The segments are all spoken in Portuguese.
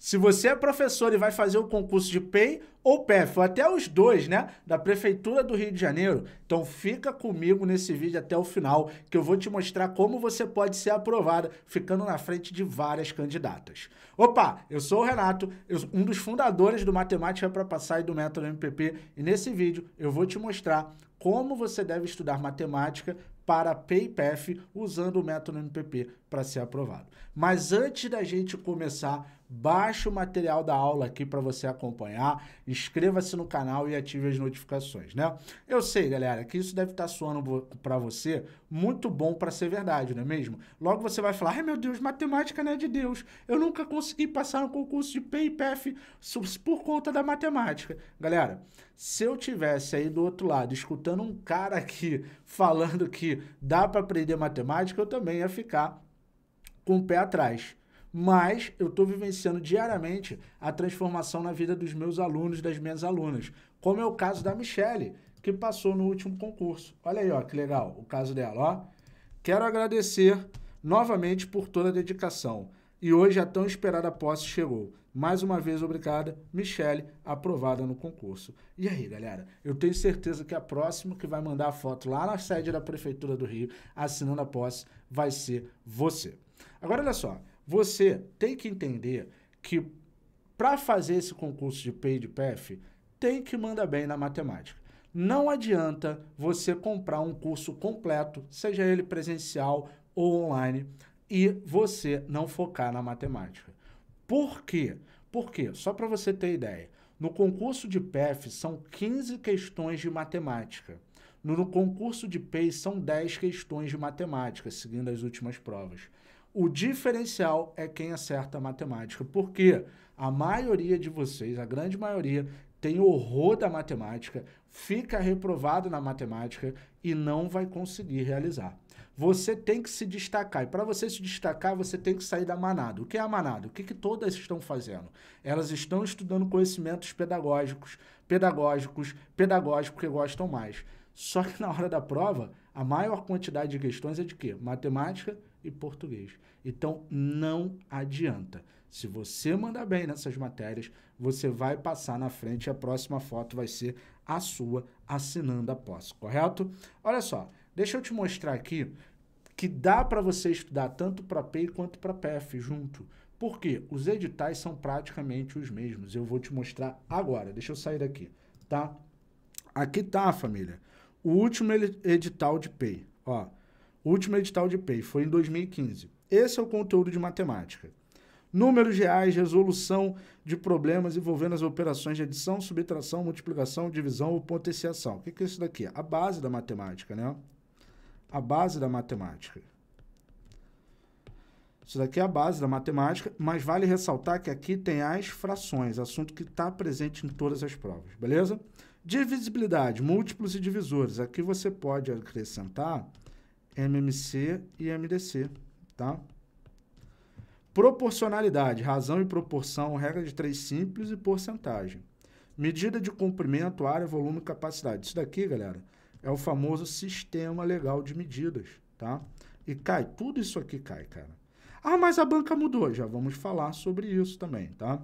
Se você é professor e vai fazer o concurso de PEI ou PEF, ou até os dois, né? Da Prefeitura do Rio de Janeiro. Então fica comigo nesse vídeo até o final, que eu vou te mostrar como você pode ser aprovado, ficando na frente de várias candidatas. Opa, eu sou o Renato, um dos fundadores do Matemática para Passar e do Método MPP, e nesse vídeo eu vou te mostrar como você deve estudar matemática para PEI-PEF usando o método MPP para ser aprovado. Mas antes da gente começar, Baixe o material da aula aqui para você acompanhar. Inscreva-se no canal e ative as notificações, né? Eu sei, galera, que isso deve estar tá soando para você muito bom para ser verdade, não é mesmo? Logo você vai falar: ai meu Deus, matemática não é de Deus. Eu nunca consegui passar no concurso de PIPF por conta da matemática. Galera, se eu tivesse aí do outro lado escutando um cara aqui falando que dá para aprender matemática, eu também ia ficar com o pé atrás mas eu estou vivenciando diariamente a transformação na vida dos meus alunos, das minhas alunas, como é o caso da Michelle, que passou no último concurso. Olha aí, ó, que legal o caso dela. Ó. Quero agradecer novamente por toda a dedicação. E hoje a tão esperada posse chegou. Mais uma vez, obrigada, Michele, aprovada no concurso. E aí, galera, eu tenho certeza que a próxima que vai mandar a foto lá na sede da Prefeitura do Rio, assinando a posse, vai ser você. Agora, olha só, você tem que entender que para fazer esse concurso de PEI de PF, tem que mandar bem na matemática. Não adianta você comprar um curso completo, seja ele presencial ou online, e você não focar na matemática. Por quê? quê? só para você ter ideia, no concurso de PEF são 15 questões de matemática. No concurso de PEI são 10 questões de matemática, seguindo as últimas provas. O diferencial é quem acerta a matemática, porque a maioria de vocês, a grande maioria, tem horror da matemática, fica reprovado na matemática e não vai conseguir realizar. Você tem que se destacar. E para você se destacar, você tem que sair da manada. O que é a manada? O que, que todas estão fazendo? Elas estão estudando conhecimentos pedagógicos, pedagógicos, pedagógicos que gostam mais. Só que na hora da prova, a maior quantidade de questões é de quê? Matemática, e português. Então não adianta. Se você mandar bem nessas matérias, você vai passar na frente e a próxima foto vai ser a sua assinando a posse, correto? Olha só, deixa eu te mostrar aqui que dá para você estudar tanto para PEI quanto para PF junto. Porque os editais são praticamente os mesmos. Eu vou te mostrar agora. Deixa eu sair daqui, tá? Aqui tá, família. O último edital de PEI, ó. O último edital de PEI foi em 2015. Esse é o conteúdo de matemática. Números reais, resolução de problemas envolvendo as operações de adição, subtração, multiplicação, divisão ou potenciação. O que é isso daqui? A base da matemática, né? A base da matemática. Isso daqui é a base da matemática, mas vale ressaltar que aqui tem as frações, assunto que está presente em todas as provas, beleza? Divisibilidade, múltiplos e divisores. Aqui você pode acrescentar MMC e MDC, tá? Proporcionalidade, razão e proporção, regra de três simples e porcentagem. Medida de comprimento, área, volume e capacidade. Isso daqui, galera, é o famoso sistema legal de medidas, tá? E cai, tudo isso aqui cai, cara. Ah, mas a banca mudou. Já vamos falar sobre isso também, tá?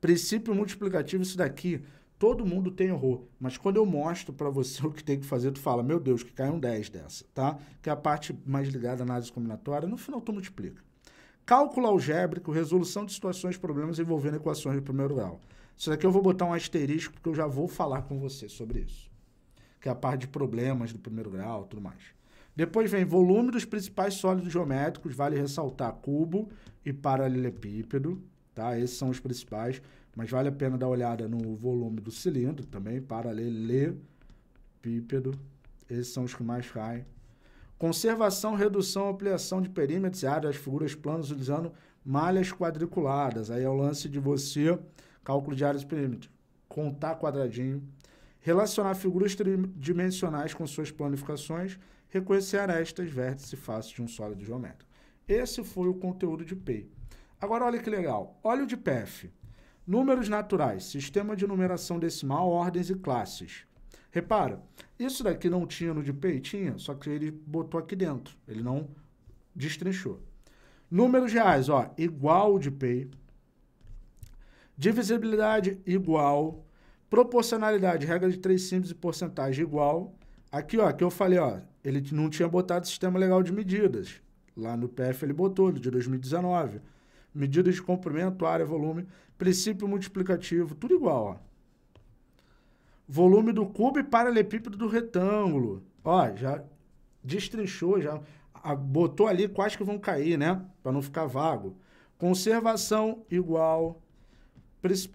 Princípio multiplicativo, isso daqui Todo mundo tem erro, mas quando eu mostro para você o que tem que fazer, tu fala, meu Deus, que caiu um 10 dessa, tá? Que é a parte mais ligada à análise combinatória, no final tu multiplica. Cálculo algébrico, resolução de situações e problemas envolvendo equações de primeiro grau. Isso daqui eu vou botar um asterisco, porque eu já vou falar com você sobre isso. Que é a parte de problemas do primeiro grau, tudo mais. Depois vem volume dos principais sólidos geométricos, vale ressaltar cubo e paralelepípedo, tá? Esses são os principais. Mas vale a pena dar uma olhada no volume do cilindro também, paralelepípedo. Esses são os que mais caem. Conservação, redução, ampliação de perímetros e áreas das figuras planas utilizando malhas quadriculadas. Aí é o lance de você, cálculo de áreas de perímetro, contar quadradinho. Relacionar figuras tridimensionais com suas planificações. Reconhecer arestas, vértices e faces de um sólido geométrico. Esse foi o conteúdo de PEI. Agora, olha que legal. Olha o de PEF. Números naturais, sistema de numeração decimal, ordens e classes. Repara, isso daqui não tinha no de peitinha, só que ele botou aqui dentro, ele não destrinchou. Números reais, ó, igual de pei. Divisibilidade, igual. Proporcionalidade, regra de três simples e porcentagem, igual. Aqui, ó, que eu falei, ó, ele não tinha botado sistema legal de medidas. Lá no PF ele botou, de 2019 medidas de comprimento, área, volume, princípio multiplicativo, tudo igual, ó. Volume do cubo e paralelepípedo do retângulo. Ó, já destrinchou, já botou ali quais que vão cair, né? Para não ficar vago. Conservação igual,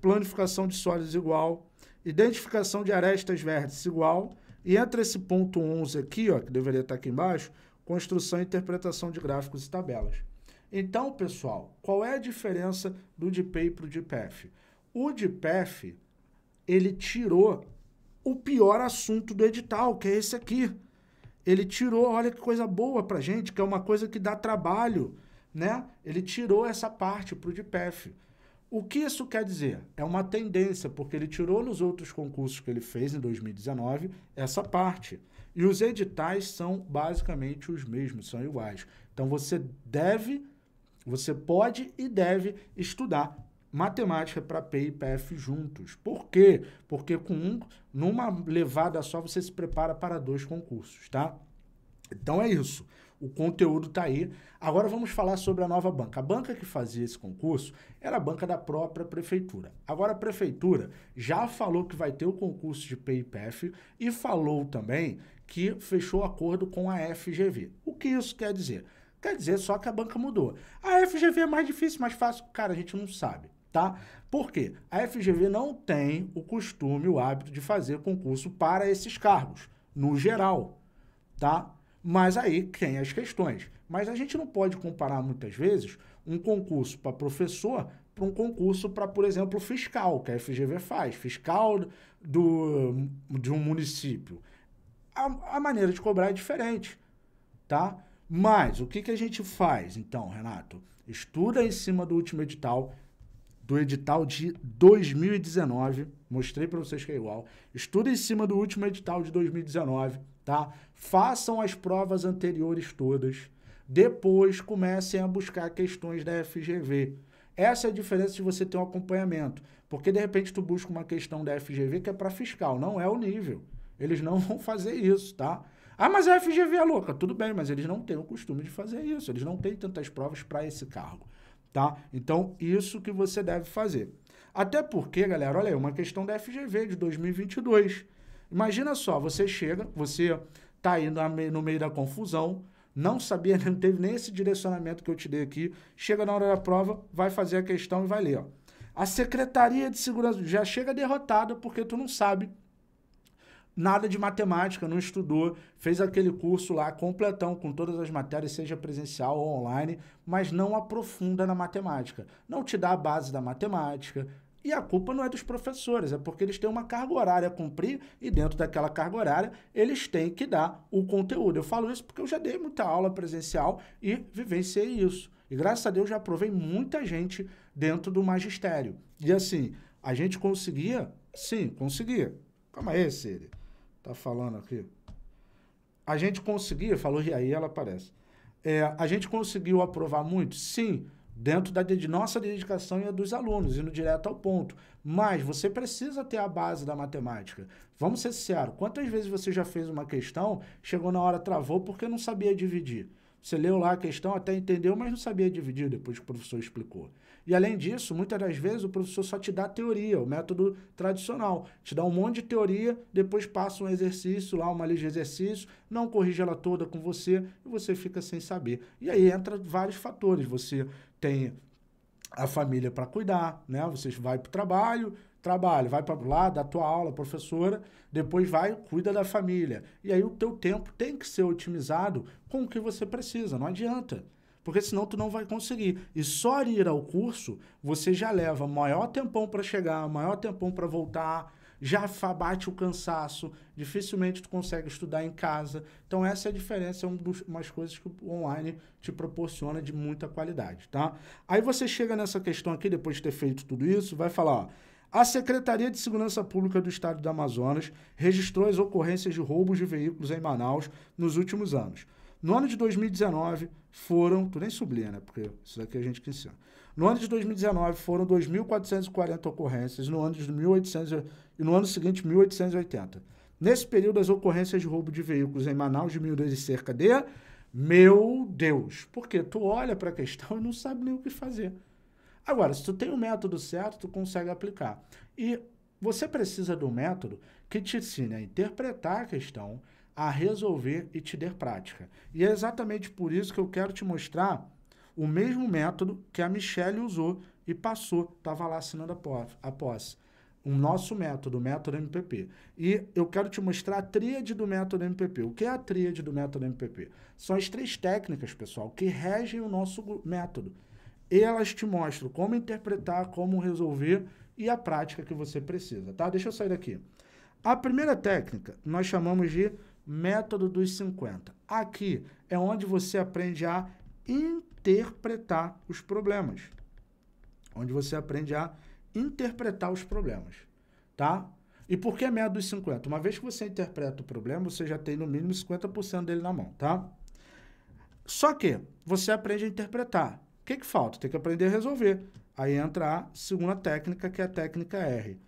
planificação de sólidos igual, identificação de arestas vértices igual, e entre esse ponto 11 aqui, ó, que deveria estar tá aqui embaixo, construção e interpretação de gráficos e tabelas. Então, pessoal, qual é a diferença do DPEI para o DPF? O DPF, ele tirou o pior assunto do edital, que é esse aqui. Ele tirou, olha que coisa boa para gente, que é uma coisa que dá trabalho, né? Ele tirou essa parte para o DPF. O que isso quer dizer? É uma tendência, porque ele tirou nos outros concursos que ele fez em 2019 essa parte. E os editais são basicamente os mesmos, são iguais. Então você deve você pode e deve estudar matemática para P e PF juntos. Por quê? Porque com um, numa levada só você se prepara para dois concursos, tá? Então é isso. O conteúdo está aí. Agora vamos falar sobre a nova banca. A banca que fazia esse concurso era a banca da própria prefeitura. Agora a prefeitura já falou que vai ter o concurso de PIPF e falou também que fechou acordo com a FGV. O que isso quer dizer? Quer dizer só que a banca mudou. A FGV é mais difícil, mais fácil? Cara, a gente não sabe, tá? Por quê? A FGV não tem o costume, o hábito de fazer concurso para esses cargos, no geral, tá? Mas aí tem as questões. Mas a gente não pode comparar muitas vezes um concurso para professor para um concurso para, por exemplo, fiscal, que a FGV faz, fiscal do, de um município. A, a maneira de cobrar é diferente, tá? Mas o que, que a gente faz, então, Renato? Estuda em cima do último edital, do edital de 2019. Mostrei para vocês que é igual. Estuda em cima do último edital de 2019, tá? Façam as provas anteriores todas. Depois comecem a buscar questões da FGV. Essa é a diferença de você ter um acompanhamento. Porque de repente tu busca uma questão da FGV que é para fiscal, não é o nível. Eles não vão fazer isso, tá? Ah, mas a FGV é louca. Tudo bem, mas eles não têm o costume de fazer isso. Eles não têm tantas provas para esse cargo, tá? Então, isso que você deve fazer. Até porque, galera, olha aí, uma questão da FGV de 2022. Imagina só, você chega, você tá indo no meio da confusão, não sabia, não teve nem esse direcionamento que eu te dei aqui, chega na hora da prova, vai fazer a questão e vai ler. Ó. A Secretaria de Segurança já chega derrotada porque tu não sabe nada de matemática, não estudou, fez aquele curso lá completão com todas as matérias, seja presencial ou online, mas não aprofunda na matemática. Não te dá a base da matemática, e a culpa não é dos professores, é porque eles têm uma carga horária a cumprir e dentro daquela carga horária eles têm que dar o conteúdo. Eu falo isso porque eu já dei muita aula presencial e vivenciei isso. E graças a Deus já provei muita gente dentro do magistério. E assim, a gente conseguia? Sim, conseguia. Calma aí, Siri tá falando aqui. A gente conseguia, falou, e aí ela aparece. É, a gente conseguiu aprovar muito? Sim, dentro da de nossa dedicação e dos alunos, indo direto ao ponto. Mas você precisa ter a base da matemática. Vamos ser sinceros, quantas vezes você já fez uma questão, chegou na hora, travou porque não sabia dividir? Você leu lá a questão, até entendeu, mas não sabia dividir depois que o professor explicou. E além disso, muitas das vezes o professor só te dá teoria, o método tradicional. Te dá um monte de teoria, depois passa um exercício lá, uma lista de exercícios, não corrige ela toda com você e você fica sem saber. E aí entra vários fatores. Você tem a família para cuidar, né? Você vai para o trabalho, trabalho, vai para lá, dá tua aula, professora, depois vai, cuida da família. E aí o teu tempo tem que ser otimizado com o que você precisa, não adianta porque senão tu não vai conseguir. E só ir ao curso, você já leva maior tempão para chegar, maior tempão para voltar, já bate o cansaço, dificilmente tu consegue estudar em casa. Então essa é a diferença, é uma das coisas que o online te proporciona de muita qualidade, tá? Aí você chega nessa questão aqui, depois de ter feito tudo isso, vai falar, ó, a Secretaria de Segurança Pública do Estado do Amazonas registrou as ocorrências de roubos de veículos em Manaus nos últimos anos. No ano de 2019, foram, tu nem sublinha, né? Porque isso daqui a gente que ensina. No ano de 2019 foram 2.440 ocorrências, no ano de 1800 e no ano seguinte 1.880. Nesse período as ocorrências de roubo de veículos em Manaus diminuíram de cerca de meu Deus, porque tu olha para a questão e não sabe nem o que fazer. Agora, se tu tem o método certo, tu consegue aplicar. E você precisa do método que te ensine a interpretar a questão, a resolver e te der prática. E é exatamente por isso que eu quero te mostrar o mesmo método que a Michelle usou e passou, estava lá assinando a posse. O nosso método, o método MPP. E eu quero te mostrar a tríade do método MPP. O que é a tríade do método MPP? São as três técnicas, pessoal, que regem o nosso método. e Elas te mostram como interpretar, como resolver e a prática que você precisa, tá? Deixa eu sair daqui. A primeira técnica nós chamamos de método dos 50. Aqui é onde você aprende a interpretar os problemas. Onde você aprende a interpretar os problemas, tá? E por que método dos 50? Uma vez que você interpreta o problema, você já tem no mínimo 50% dele na mão, tá? Só que você aprende a interpretar. O que, que falta? Tem que aprender a resolver. Aí entra a segunda técnica, que é a técnica R.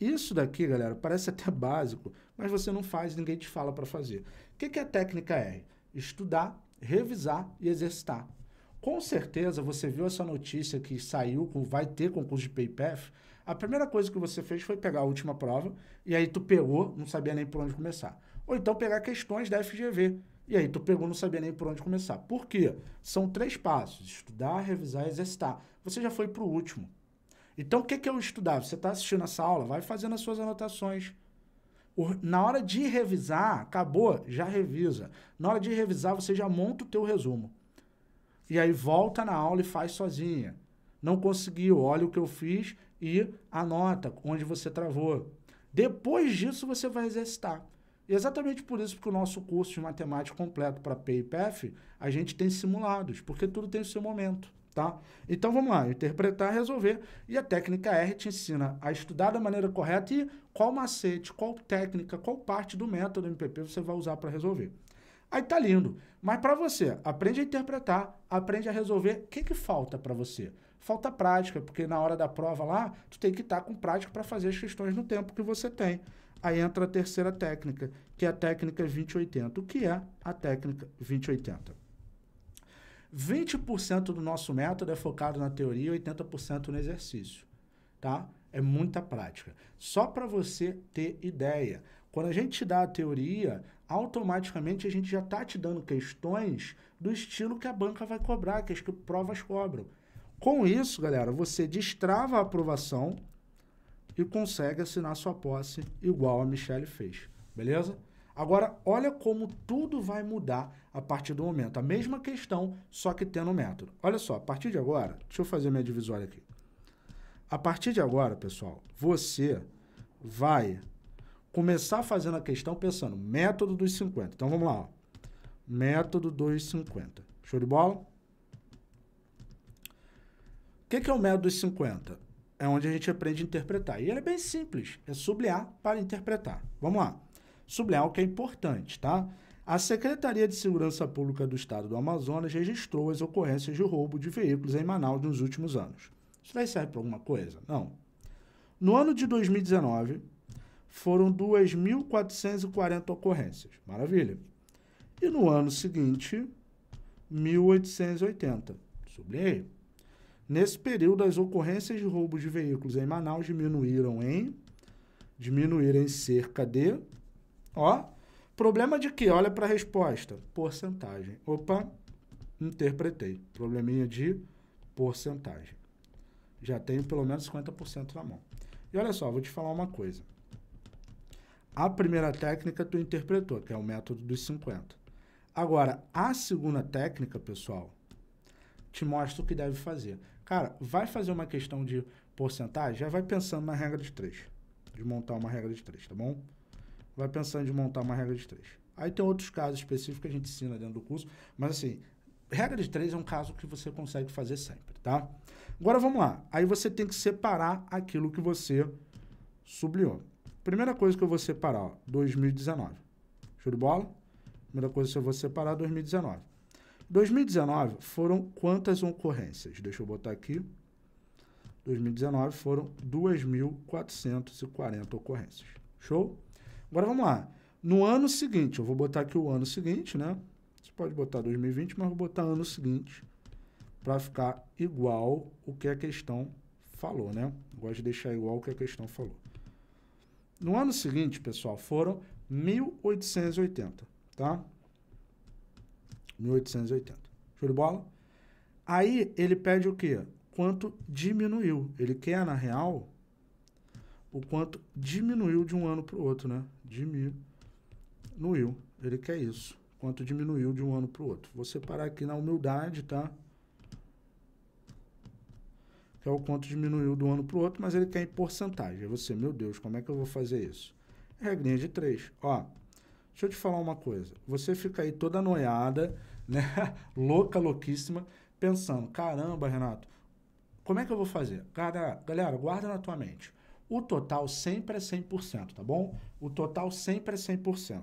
Isso daqui, galera, parece até básico, mas você não faz, ninguém te fala para fazer. O que, que é a técnica R? Estudar, revisar e exercitar. Com certeza você viu essa notícia que saiu, com, vai ter concurso de PayPath. A primeira coisa que você fez foi pegar a última prova, e aí tu pegou, não sabia nem por onde começar. Ou então pegar questões da FGV, e aí tu pegou, não sabia nem por onde começar. Por quê? São três passos, estudar, revisar e exercitar. Você já foi para o último. Então, o que, é que eu estudava? Você está assistindo essa aula, vai fazendo as suas anotações. O, na hora de revisar, acabou, já revisa. Na hora de revisar, você já monta o teu resumo. E aí volta na aula e faz sozinha. Não conseguiu, olha o que eu fiz e anota onde você travou. Depois disso, você vai exercitar. E exatamente por isso que o nosso curso de matemática completo para PIPF, a gente tem simulados, porque tudo tem o seu momento tá? Então vamos lá, interpretar, resolver. E a técnica R te ensina a estudar da maneira correta e qual macete, qual técnica, qual parte do método MPP você vai usar para resolver. Aí tá lindo. Mas para você, aprende a interpretar, aprende a resolver. O que, que falta para você? Falta prática, porque na hora da prova lá, tu tem que estar tá com prática para fazer as questões no tempo que você tem. Aí entra a terceira técnica, que é a técnica 2080. O que é a técnica 2080? 20% do nosso método é focado na teoria e 80% no exercício, tá? É muita prática. Só para você ter ideia. Quando a gente te dá a teoria, automaticamente a gente já está te dando questões do estilo que a banca vai cobrar, que as provas cobram. Com isso, galera, você destrava a aprovação e consegue assinar sua posse igual a Michelle fez. Beleza? Agora, olha como tudo vai mudar a partir do momento. A mesma questão, só que tendo um método. Olha só, a partir de agora, deixa eu fazer minha divisória aqui. A partir de agora, pessoal, você vai começar fazendo a questão pensando método dos 50. Então, vamos lá. Ó. Método dos 50. Show de bola? O que, que é o método dos 50? É onde a gente aprende a interpretar. E ele é bem simples. É sublinhar para interpretar. Vamos lá sublinhar o que é importante, tá? A Secretaria de Segurança Pública do Estado do Amazonas registrou as ocorrências de roubo de veículos em Manaus nos últimos anos. Isso daí serve para alguma coisa? Não. No ano de 2019, foram 2.440 ocorrências. Maravilha. E no ano seguinte, 1.880. Sublinhei. Nesse período, as ocorrências de roubo de veículos em Manaus diminuíram em diminuíram em cerca de Ó, problema de quê? Olha para a resposta. Porcentagem. Opa, interpretei. Probleminha de porcentagem. Já tenho pelo menos 50% na mão. E olha só, vou te falar uma coisa. A primeira técnica tu interpretou, que é o método dos 50. Agora, a segunda técnica, pessoal, te mostra o que deve fazer. Cara, vai fazer uma questão de porcentagem, já vai pensando na regra de três. De montar uma regra de três, tá bom? vai pensando em montar uma regra de três. Aí tem outros casos específicos que a gente ensina dentro do curso, mas assim, regra de três é um caso que você consegue fazer sempre, tá? Agora vamos lá. Aí você tem que separar aquilo que você sublinhou. Primeira coisa que eu vou separar, ó, 2019. Show de bola? Primeira coisa que eu vou separar, 2019. 2019 foram quantas ocorrências? Deixa eu botar aqui. 2019 foram 2.440 ocorrências. Show? Agora vamos lá. No ano seguinte, eu vou botar aqui o ano seguinte, né? Você pode botar 2020, mas vou botar ano seguinte para ficar igual o que a questão falou, né? Eu gosto de deixar igual o que a questão falou. No ano seguinte, pessoal, foram 1880, tá? 1880. Show de bola? Aí ele pede o quê? Quanto diminuiu. Ele quer, na real, o quanto diminuiu de um ano para o outro, né? diminuiu. Ele quer isso. Quanto diminuiu de um ano para o outro. Vou separar aqui na humildade, tá? Que é o quanto diminuiu de um ano para o outro, mas ele quer em porcentagem. você, meu Deus, como é que eu vou fazer isso? Regrinha de três. Ó, deixa eu te falar uma coisa. Você fica aí toda noiada, né? Louca, louquíssima, pensando, caramba, Renato, como é que eu vou fazer? Cara, galera, guarda na tua mente. O total sempre é 100%, tá bom? O total sempre é 100%.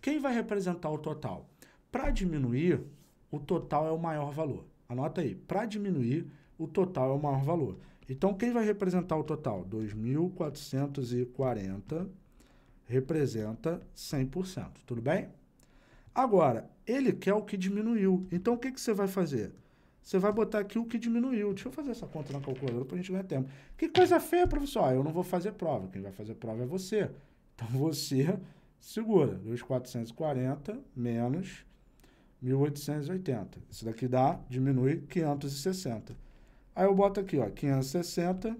Quem vai representar o total? Para diminuir, o total é o maior valor. Anota aí, para diminuir, o total é o maior valor. Então, quem vai representar o total? 2.440 representa 100%, tudo bem? Agora, ele quer o que diminuiu. Então, o que, que você vai fazer? Você vai botar aqui o que diminuiu. Deixa eu fazer essa conta na calculadora para a gente ganhar tempo. Que coisa feia, professor. Ah, eu não vou fazer prova. Quem vai fazer prova é você. Então você segura. 2.440 menos 1.880. Isso daqui dá, diminui 560. Aí eu boto aqui, ó, 560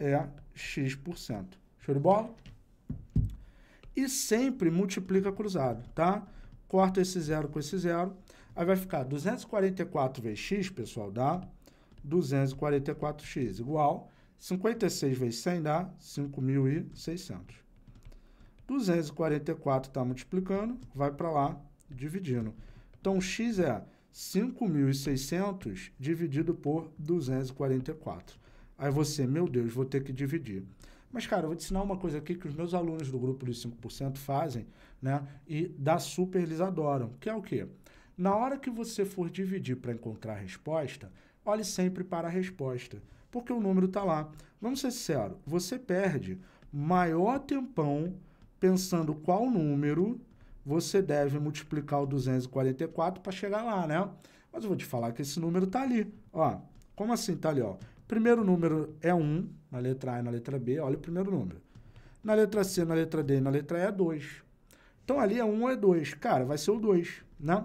é x%. Show de bola? E sempre multiplica cruzado, tá? Corta esse zero com esse zero. Aí vai ficar 244 vezes x, pessoal, dá 244x, igual 56 vezes 100 dá 5.600. 244 está multiplicando, vai para lá, dividindo. Então, x é 5.600 dividido por 244. Aí você, meu Deus, vou ter que dividir. Mas, cara, eu vou te ensinar uma coisa aqui que os meus alunos do grupo dos 5% fazem, né? E dá super, eles adoram. Que é o quê? Na hora que você for dividir para encontrar a resposta, olhe sempre para a resposta, porque o número está lá. Vamos ser sinceros, você perde maior tempão pensando qual número você deve multiplicar o 244 para chegar lá, né? Mas eu vou te falar que esse número está ali. Ó, como assim está ali? Ó? Primeiro número é 1, na letra A e na letra B, olha o primeiro número. Na letra C, na letra D e na letra E é 2. Então ali é 1 ou é 2? Cara, vai ser o 2, né?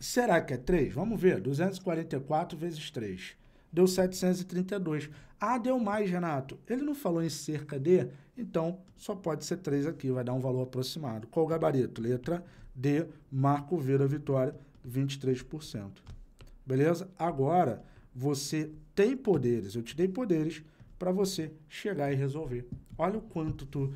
Será que é 3? Vamos ver. 244 vezes 3. Deu 732. Ah, deu mais, Renato. Ele não falou em cerca de? Então, só pode ser 3 aqui. Vai dar um valor aproximado. Qual o gabarito? Letra D. Marco Vira Vitória, 23%. Beleza? Agora, você tem poderes. Eu te dei poderes para você chegar e resolver. Olha o quanto tu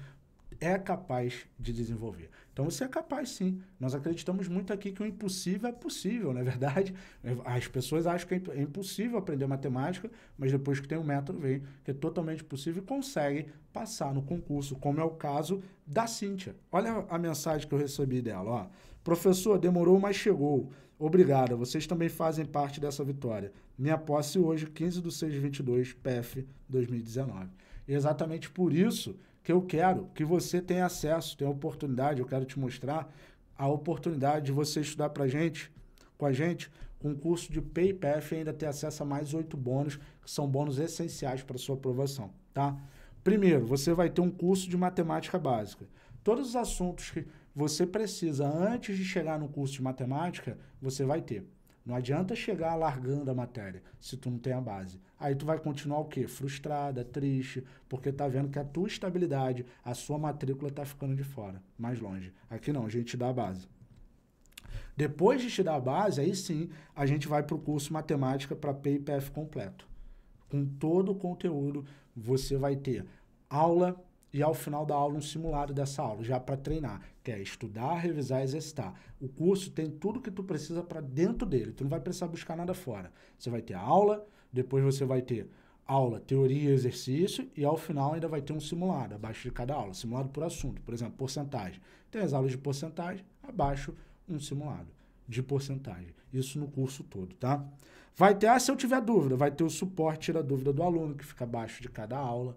é capaz de desenvolver. Então você é capaz sim. Nós acreditamos muito aqui que o impossível é possível, não é verdade? As pessoas acham que é, é impossível aprender matemática, mas depois que tem um método, vem que é totalmente possível e consegue passar no concurso, como é o caso da Cíntia. Olha a mensagem que eu recebi dela, ó. Professor, demorou, mas chegou. Obrigada, vocês também fazem parte dessa vitória. Minha posse hoje, 15 de 6 de 22, PF 2019. E é exatamente por isso que eu quero que você tenha acesso, tenha oportunidade, eu quero te mostrar a oportunidade de você estudar para gente, com a gente, um curso de PayPF e ainda ter acesso a mais oito bônus, que são bônus essenciais para sua aprovação, tá? Primeiro, você vai ter um curso de matemática básica. Todos os assuntos que você precisa antes de chegar no curso de matemática, você vai ter. Não adianta chegar largando a matéria se tu não tem a base. Aí tu vai continuar o quê? Frustrada, triste, porque tá vendo que a tua estabilidade, a sua matrícula tá ficando de fora, mais longe. Aqui não, a gente te dá a base. Depois de te dar a base, aí sim, a gente vai para o curso Matemática para PIPF completo. Com todo o conteúdo, você vai ter aula, e ao final da aula um simulado dessa aula, já para treinar, que é estudar, revisar, exercitar. O curso tem tudo que tu precisa para dentro dele, tu não vai precisar buscar nada fora. Você vai ter aula, depois você vai ter aula, teoria e exercício, e ao final ainda vai ter um simulado, abaixo de cada aula, simulado por assunto, por exemplo, porcentagem. Tem as aulas de porcentagem, abaixo um simulado de porcentagem. Isso no curso todo, tá? Vai ter, ah, se eu tiver dúvida, vai ter o suporte, tira a dúvida do aluno, que fica abaixo de cada aula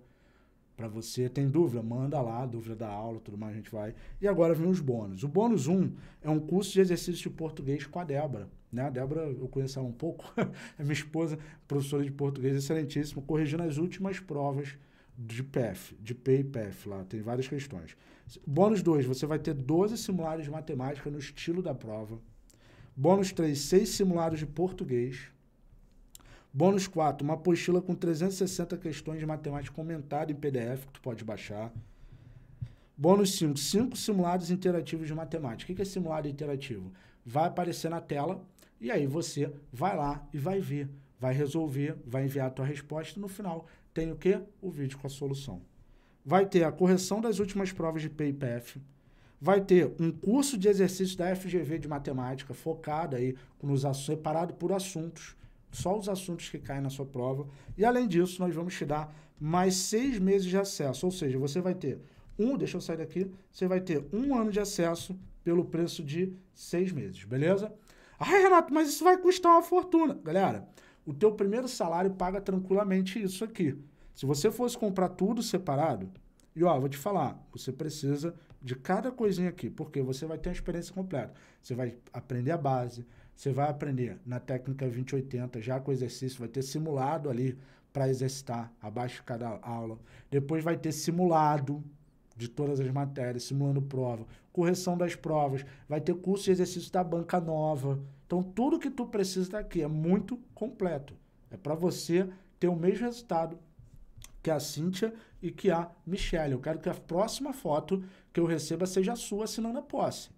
para você. Tem dúvida? Manda lá, dúvida da aula, tudo mais, a gente vai. E agora vem os bônus. O bônus 1 é um curso de exercício de português com a Débora. Né? A Débora, eu conheço ela um pouco, é minha esposa, professora de português excelentíssima, corrigindo as últimas provas de PEF, de P e PEF lá, tem várias questões. Bônus 2, você vai ter 12 simulados de matemática no estilo da prova. Bônus 3, 6 simulados de português. Bônus 4, uma apostila com 360 questões de matemática comentada em PDF que tu pode baixar. Bônus 5, 5 simulados interativos de matemática. O que é simulado interativo? Vai aparecer na tela e aí você vai lá e vai ver, vai resolver, vai enviar a tua resposta no final tem o quê? O vídeo com a solução. Vai ter a correção das últimas provas de PIPF, vai ter um curso de exercícios da FGV de matemática focado aí nos separado por assuntos só os assuntos que caem na sua prova. E além disso, nós vamos te dar mais seis meses de acesso. Ou seja, você vai ter um, deixa eu sair daqui, você vai ter um ano de acesso pelo preço de seis meses, beleza? Ah, Renato, mas isso vai custar uma fortuna. Galera, o teu primeiro salário paga tranquilamente isso aqui. Se você fosse comprar tudo separado, e ó, vou te falar, você precisa de cada coisinha aqui, porque você vai ter uma experiência completa. Você vai aprender a base, você vai aprender na técnica 2080, já com exercício, vai ter simulado ali para exercitar abaixo de cada aula. Depois vai ter simulado de todas as matérias, simulando prova, correção das provas, vai ter curso de exercício da banca nova. Então tudo que tu precisa está aqui é muito completo. É para você ter o mesmo resultado que a Cíntia e que a Michelle. Eu quero que a próxima foto que eu receba seja a sua assinando a é posse.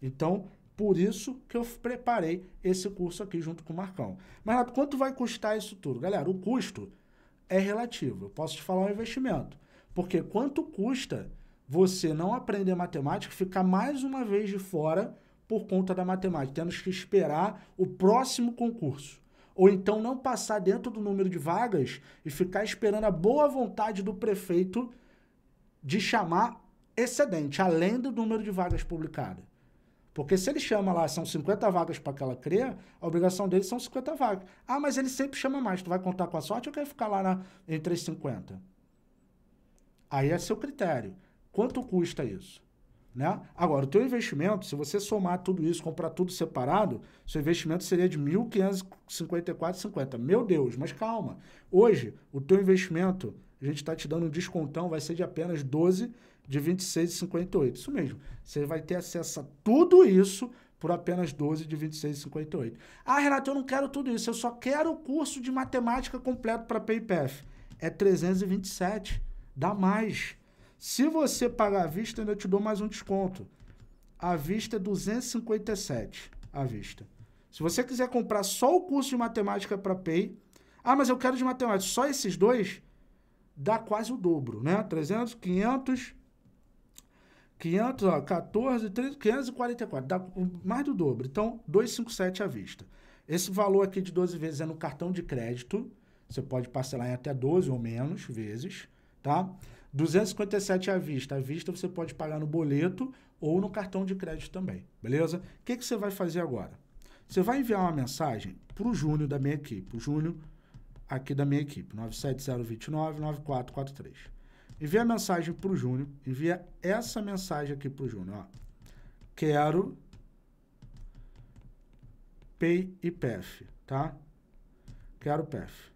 Então, por isso que eu preparei esse curso aqui junto com o Marcão. Mas quanto vai custar isso tudo? Galera, o custo é relativo. Eu posso te falar um investimento. Porque quanto custa você não aprender matemática, ficar mais uma vez de fora por conta da matemática? Temos que esperar o próximo concurso. Ou então não passar dentro do número de vagas e ficar esperando a boa vontade do prefeito de chamar excedente, além do número de vagas publicadas. Porque se ele chama lá, são 50 vagas para aquela CREA, a obrigação dele são 50 vagas. Ah, mas ele sempre chama mais. Tu vai contar com a sorte ou quer ficar lá na, entre as 50? Aí é seu critério. Quanto custa isso? Né? Agora, o teu investimento, se você somar tudo isso, comprar tudo separado, seu investimento seria de R$ 1.554,50. Meu Deus, mas calma. Hoje, o teu investimento, a gente está te dando um descontão, vai ser de apenas R$ 12 de 26 e 58. Isso mesmo. Você vai ter acesso a tudo isso por apenas 12 de 26 e 58. Ah, Renato, eu não quero tudo isso. Eu só quero o curso de matemática completo para PayPath. É 327. Dá mais. Se você pagar à vista, ainda te dou mais um desconto. À vista é 257 à vista. Se você quiser comprar só o curso de matemática para Pay, ah, mas eu quero de matemática, só esses dois, dá quase o dobro, né? 300, 500, 500, ó, 14, 13, 544, dá mais do dobro. Então, 257 à vista. Esse valor aqui de 12 vezes é no cartão de crédito. Você pode parcelar em até 12 ou menos vezes, tá? 257 à vista. À vista você pode pagar no boleto ou no cartão de crédito também, beleza? O que, que você vai fazer agora? Você vai enviar uma mensagem para o Júnior da minha equipe, o Júnior aqui da minha equipe, 97029 9443 envia a mensagem para o Júnior, envia essa mensagem aqui para o Júnior, ó. Quero Pay e PEF, tá? Quero PEF.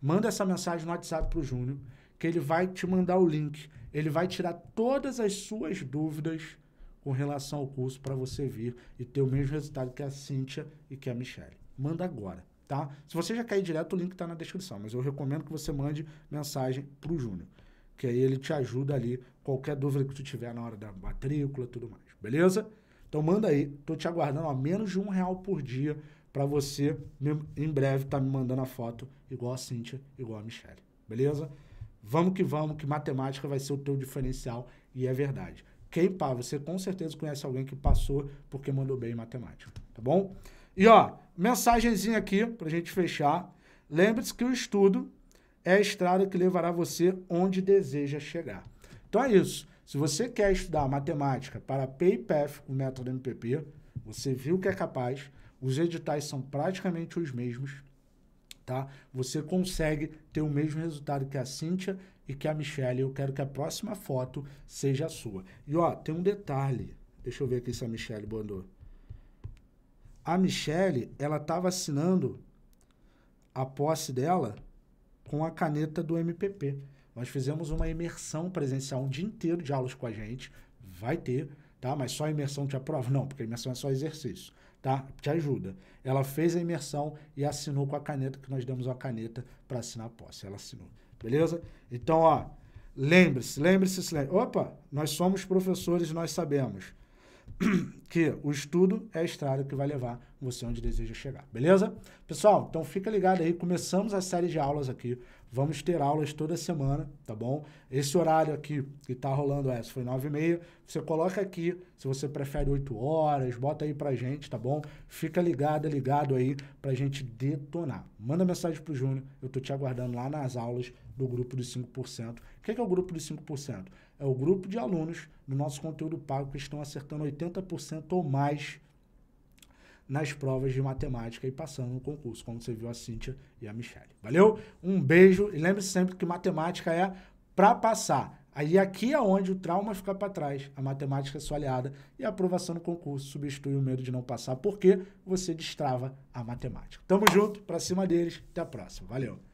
Manda essa mensagem no WhatsApp para o Júnior, que ele vai te mandar o link. Ele vai tirar todas as suas dúvidas com relação ao curso para você vir e ter o mesmo resultado que a Cíntia e que a Michelle. Manda agora, tá? Se você já cair direto, o link está na descrição, mas eu recomendo que você mande mensagem para o Júnior que aí ele te ajuda ali, qualquer dúvida que tu tiver na hora da matrícula, tudo mais, beleza? Então manda aí, tô te aguardando a menos de um real por dia para você em breve tá me mandando a foto igual a Cíntia, igual a Michelle, beleza? Vamos que vamos, que matemática vai ser o teu diferencial e é verdade. Quem pá, você com certeza conhece alguém que passou porque mandou bem em matemática, tá bom? E ó, mensagenzinha aqui pra gente fechar. Lembre-se que o estudo é a estrada que levará você onde deseja chegar. Então é isso. Se você quer estudar matemática para PayPath, o método MPP, você viu que é capaz, os editais são praticamente os mesmos, tá? Você consegue ter o mesmo resultado que a Cíntia e que a Michelle. Eu quero que a próxima foto seja a sua. E ó, tem um detalhe. Deixa eu ver aqui se a Michelle mandou. A Michelle, ela estava assinando a posse dela com a caneta do MPP. Nós fizemos uma imersão presencial um dia inteiro de aulas com a gente. Vai ter, tá? Mas só a imersão te aprova? Não, porque a imersão é só exercício, tá? Te ajuda. Ela fez a imersão e assinou com a caneta, que nós demos a caneta para assinar a posse. Ela assinou, beleza? Então, ó, lembre-se, lembre-se, lembre-se. Opa, nós somos professores, e nós sabemos. que o estudo é a estrada que vai levar você onde deseja chegar, beleza? Pessoal, então fica ligado aí, começamos a série de aulas aqui, vamos ter aulas toda semana, tá bom? Esse horário aqui que tá rolando é, essa foi 9 e meia, você coloca aqui, se você prefere 8 horas, bota aí pra gente, tá bom? Fica ligado, ligado aí pra gente detonar. Manda mensagem pro Júnior, eu tô te aguardando lá nas aulas do grupo dos 5%. O que é, que é o grupo dos 5%? é o grupo de alunos do nosso conteúdo pago que estão acertando 80% ou mais nas provas de matemática e passando no concurso, como você viu a Cíntia e a Michelle. Valeu? Um beijo e lembre-se sempre que matemática é para passar. Aí aqui é onde o trauma fica para trás, a matemática é sua aliada e a aprovação no concurso substitui o medo de não passar, porque você destrava a matemática. Tamo junto, para cima deles, até a próxima. Valeu.